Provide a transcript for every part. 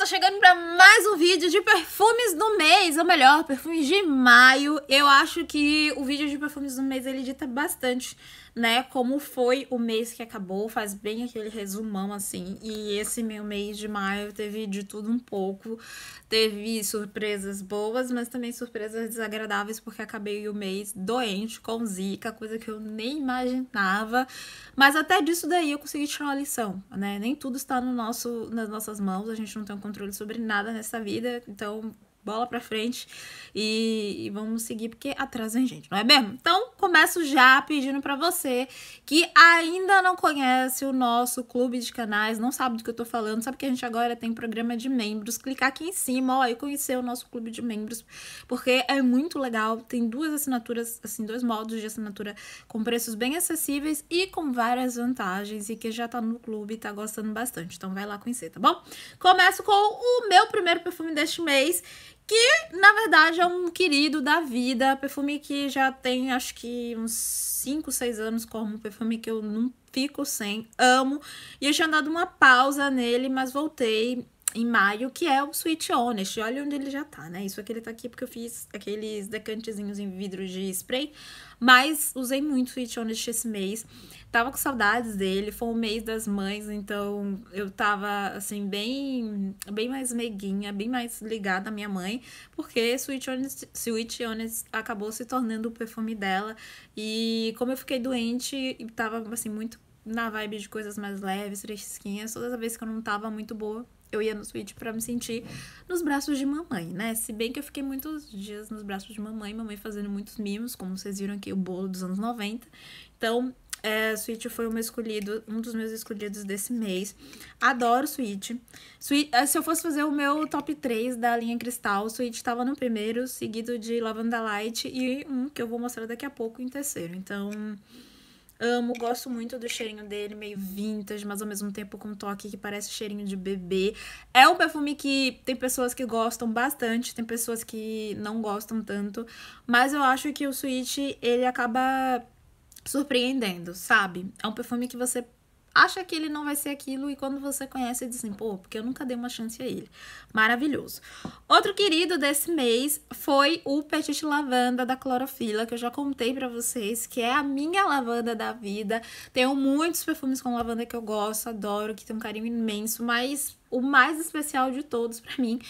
tô tá chegando para mais um vídeo de perfumes do mês, ou melhor, perfumes de maio. Eu acho que o vídeo de perfumes do mês ele dita bastante, né, como foi o mês que acabou, faz bem aquele resumão assim. E esse meu mês de maio teve de tudo um pouco. Teve surpresas boas, mas também surpresas desagradáveis, porque acabei o mês doente, com zika, coisa que eu nem imaginava. Mas até disso daí eu consegui tirar uma lição, né? Nem tudo está no nosso, nas nossas mãos, a gente não tem um controle sobre nada nessa vida, então bola pra frente e, e vamos seguir, porque atrás vem gente, não é mesmo? Então, começo já pedindo para você que ainda não conhece o nosso clube de canais, não sabe do que eu tô falando, sabe que a gente agora tem programa de membros, clicar aqui em cima, ó, e conhecer o nosso clube de membros, porque é muito legal, tem duas assinaturas, assim, dois modos de assinatura com preços bem acessíveis e com várias vantagens e que já tá no clube e tá gostando bastante. Então vai lá conhecer, tá bom? Começo com o meu primeiro perfume deste mês, que, na verdade, é um querido da vida. Perfume que já tem, acho que, uns 5, 6 anos como um perfume que eu não fico sem. Amo. E eu tinha dado uma pausa nele, mas voltei em maio, que é o Sweet Honest. Olha onde ele já tá, né? Isso aqui ele tá aqui porque eu fiz aqueles decantezinhos em vidro de spray, mas usei muito Sweet Honest esse mês. Tava com saudades dele, foi o mês das mães, então eu tava, assim, bem, bem mais meiguinha, bem mais ligada à minha mãe, porque Sweet Honest, Sweet Honest acabou se tornando o perfume dela. E como eu fiquei doente e tava, assim, muito na vibe de coisas mais leves, fresquinhas, toda vez que eu não tava muito boa, eu ia no suíte para me sentir nos braços de mamãe, né? Se bem que eu fiquei muitos dias nos braços de mamãe, mamãe fazendo muitos mimos, como vocês viram aqui, o bolo dos anos 90. Então, é, suíte foi o meu escolhido, um dos meus escolhidos desse mês. Adoro suíte. suíte é, se eu fosse fazer o meu top 3 da linha cristal, suíte estava no primeiro, seguido de Lavanda Light e um que eu vou mostrar daqui a pouco em terceiro. Então, Amo, gosto muito do cheirinho dele, meio vintage, mas ao mesmo tempo com um toque que parece cheirinho de bebê. É um perfume que tem pessoas que gostam bastante, tem pessoas que não gostam tanto, mas eu acho que o Sweet, ele acaba surpreendendo, sabe? É um perfume que você acha que ele não vai ser aquilo e quando você conhece, diz assim, pô, porque eu nunca dei uma chance a ele. Maravilhoso. Outro querido desse mês foi o Petit Lavanda da Clorofila, que eu já contei para vocês, que é a minha lavanda da vida. Tenho muitos perfumes com lavanda que eu gosto, adoro, que tem um carinho imenso, mas o mais especial de todos para mim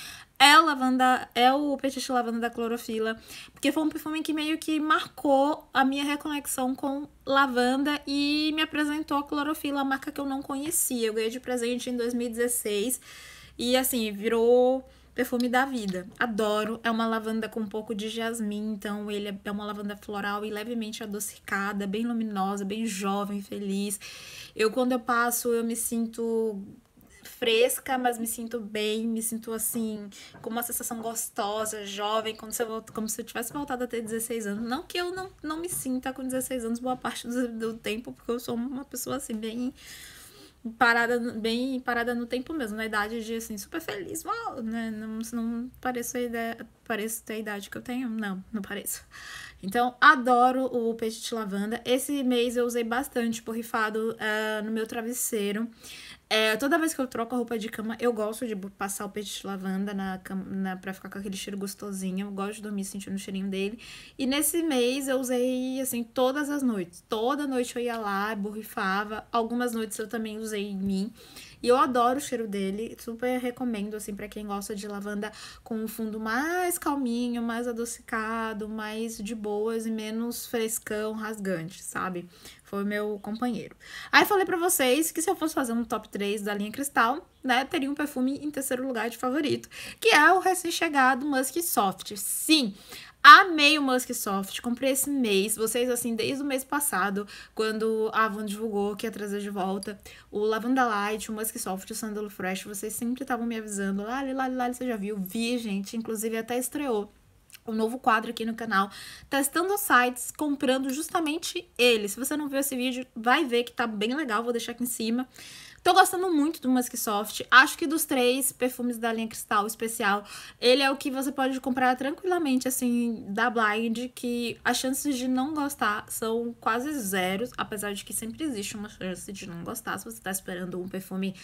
é, lavanda, é o petite lavanda da clorofila, porque foi um perfume que meio que marcou a minha reconexão com lavanda e me apresentou a clorofila, a marca que eu não conhecia. Eu ganhei de presente em 2016 e assim, virou perfume da vida. Adoro, é uma lavanda com um pouco de jasmim, então ele é, é uma lavanda floral e levemente adocicada, bem luminosa, bem jovem, feliz. Eu quando eu passo, eu me sinto fresca, mas me sinto bem, me sinto assim, com uma sensação gostosa, jovem, como se eu, como se eu tivesse voltado a ter 16 anos. Não que eu não, não me sinta com 16 anos boa parte do, do tempo, porque eu sou uma pessoa assim, bem parada bem parada no tempo mesmo, na idade de assim, super feliz. Uau, né? Não, não pareço a ideia, pareço ter a idade que eu tenho. Não, não pareço. Então, adoro o peixe de lavanda. Esse mês eu usei bastante borrifado uh, no meu travesseiro. É, toda vez que eu troco a roupa de cama, eu gosto de passar o peixe de lavanda na cama, na, pra ficar com aquele cheiro gostosinho. Eu gosto de dormir sentindo o cheirinho dele. E nesse mês eu usei, assim, todas as noites. Toda noite eu ia lá, borrifava. Algumas noites eu também usei em mim. E eu adoro o cheiro dele, super recomendo, assim, para quem gosta de lavanda com um fundo mais calminho, mais adocicado, mais de boas e menos frescão, rasgante, sabe? Foi meu companheiro. Aí falei para vocês que se eu fosse fazer um top 3 da linha Cristal, né, teria um perfume em terceiro lugar de favorito, que é o recém-chegado Musk Soft. Sim, Amei o Musk Soft, comprei esse mês. Vocês, assim, desde o mês passado, quando a Avon divulgou que ia trazer de volta o Lavanda Light, o Musk Soft, o Sandalo Fresh, vocês sempre estavam me avisando. Lá, lá, lá, você já viu? Vi, gente. Inclusive, até estreou um novo quadro aqui no canal, testando sites, comprando justamente ele. Se você não viu esse vídeo, vai ver que tá bem legal, vou deixar aqui em cima. Tô gostando muito do Musk Soft. Acho que dos três perfumes da linha Cristal Especial, ele é o que você pode comprar tranquilamente, assim, da Blind, que as chances de não gostar são quase zeros, apesar de que sempre existe uma chance de não gostar se você tá esperando um perfume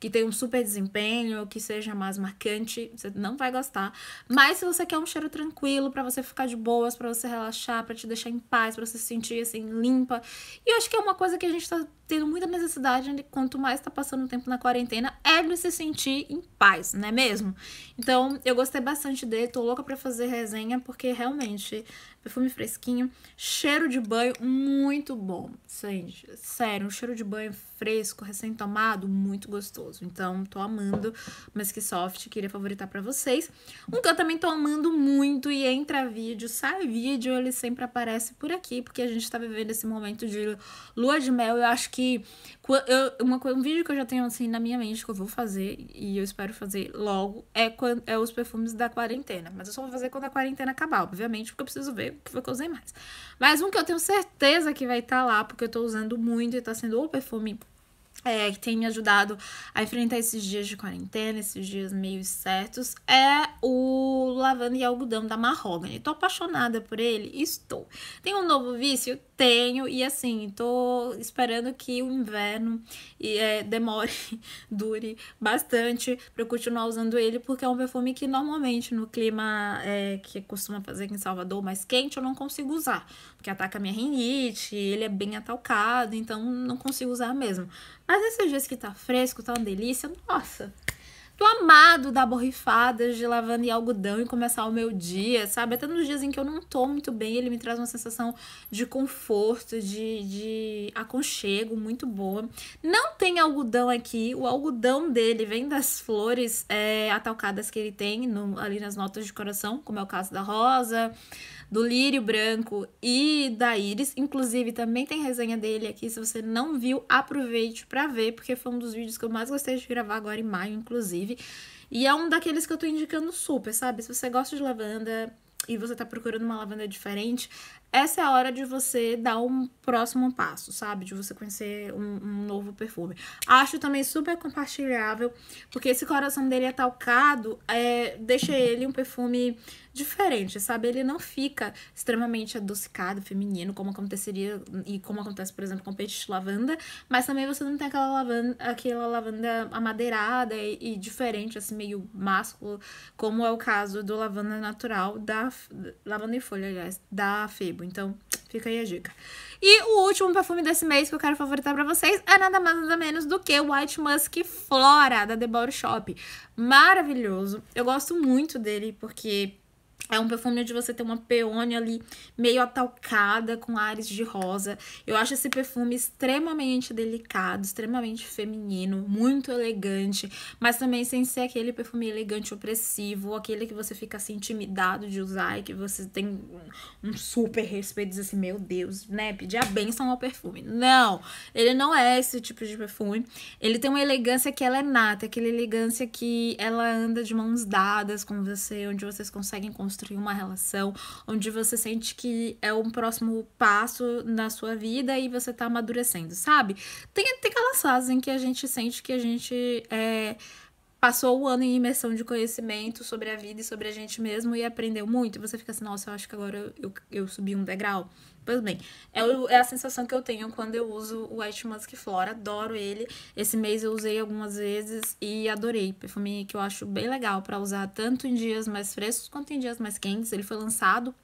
que tenha um super desempenho, que seja mais marcante, você não vai gostar. Mas se você quer um cheiro tranquilo para você ficar de boas, para você relaxar, para te deixar em paz, para você se sentir assim limpa, e eu acho que é uma coisa que a gente tá tendo muita necessidade de quanto mais tá passando o tempo na quarentena, é de se sentir em paz, não é mesmo? Então, eu gostei bastante dele, tô louca para fazer resenha, porque realmente, perfume fresquinho, cheiro de banho muito bom, gente, sério, um cheiro de banho fresco, recém-tomado, muito gostoso. Então, tô amando, mas que soft, queria favoritar para vocês. Um que eu também tô amando muito e entra vídeo, sai vídeo, ele sempre aparece por aqui, porque a gente tá vivendo esse momento de lua de mel. Eu acho que eu, uma, um vídeo que eu já tenho assim na minha mente que eu vou fazer e eu espero fazer logo é, quando, é os perfumes da quarentena. Mas eu só vou fazer quando a quarentena acabar, obviamente, porque eu preciso ver o que que eu usei mais. Mas um que eu tenho certeza que vai estar tá lá, porque eu tô usando muito e tá sendo o perfume é, que tem me ajudado a enfrentar esses dias de quarentena, esses dias meio certos, é o Lavanda e Algodão da Mahogany. Tô apaixonada por ele? Estou. Tem um novo vício? Tenho. E assim, tô esperando que o inverno é, demore, dure bastante pra eu continuar usando ele, porque é um perfume que normalmente no clima é, que costuma fazer aqui em Salvador, mais quente, eu não consigo usar, porque ataca minha rinite, ele é bem atalcado, então não consigo usar mesmo. Mas esses dias que tá fresco, tá uma delícia, nossa, do amado da borrifada de lavanda e algodão e começar o meu dia, sabe? Até nos dias em que eu não tô muito bem, ele me traz uma sensação de conforto, de, de aconchego muito boa. Não tem algodão aqui, o algodão dele vem das flores é, atalcadas que ele tem no, ali nas notas de coração, como é o caso da rosa, do lírio branco e da íris. Inclusive, também tem resenha dele aqui. Se você não viu, aproveite para ver, porque foi um dos vídeos que eu mais gostei de gravar agora em maio, inclusive inclusive. E é um daqueles que eu tô indicando super, sabe? Se você gosta de lavanda, e você tá procurando uma lavanda diferente, essa é a hora de você dar um próximo passo, sabe? De você conhecer um, um novo perfume. Acho também super compartilhável, porque esse coração dele é talcado, é, deixa ele um perfume diferente, sabe? Ele não fica extremamente adocicado, feminino, como aconteceria e como acontece, por exemplo, com peixe de lavanda, mas também você não tem aquela lavanda, aquela lavanda amadeirada e, e diferente, assim, meio másculo, como é o caso do lavanda natural da Lavanda em Folha, aliás, da Febo. Então, fica aí a dica. E o último perfume desse mês que eu quero favoritar para vocês é nada mais nada menos do que o White Musk Flora, da The Body Shop. Maravilhoso. Eu gosto muito dele porque é um perfume onde você tem uma peônia ali meio atalcada com ares de rosa. Eu acho esse perfume extremamente delicado, extremamente feminino, muito elegante, mas também sem ser aquele perfume elegante opressivo, aquele que você fica assim intimidado de usar e que você tem um super respeito, diz assim, meu Deus, né? Pedir a benção ao perfume. Não, ele não é esse tipo de perfume. Ele tem uma elegância que ela é nata, aquela elegância que ela anda de mãos dadas com você, onde vocês conseguem construir construir uma relação onde você sente que é um próximo passo na sua vida e você tá amadurecendo, sabe? Tem, tem aquelas fases em que a gente sente que a gente é passou um ano em imersão de conhecimento sobre a vida e sobre a gente mesmo e aprendeu muito. você fica assim, nossa, eu acho que agora eu, eu, eu subi um degrau. Pois bem, é, é, a sensação que eu tenho quando eu uso o White Musk Flora. Adoro ele. Esse mês eu usei algumas vezes e adorei. Perfume que eu acho bem legal para usar tanto em dias mais frescos quanto em dias mais quentes. Ele foi lançado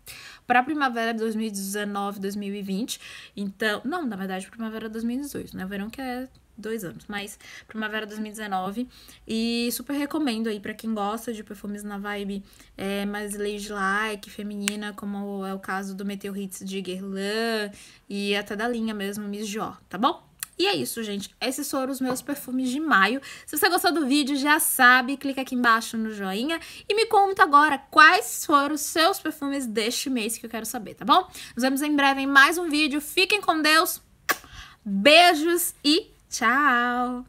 para primavera de 2019, 2020. Então, não, na verdade, primavera de 2018, né? Verão que é dois anos, mas primavera 2019. E super recomendo aí para quem gosta de perfumes na vibe é, mais ladylike, feminina, como é o caso do Meteor Hits de Guerlain e até da linha mesmo Miss Dior, tá bom? E é isso, gente. Esses foram os meus perfumes de maio. Se você gostou do vídeo, já sabe, clica aqui embaixo no joinha e me conta agora quais foram os seus perfumes deste mês que eu quero saber, tá bom? Nos vemos em breve em mais um vídeo. Fiquem com Deus. Beijos e Tchau!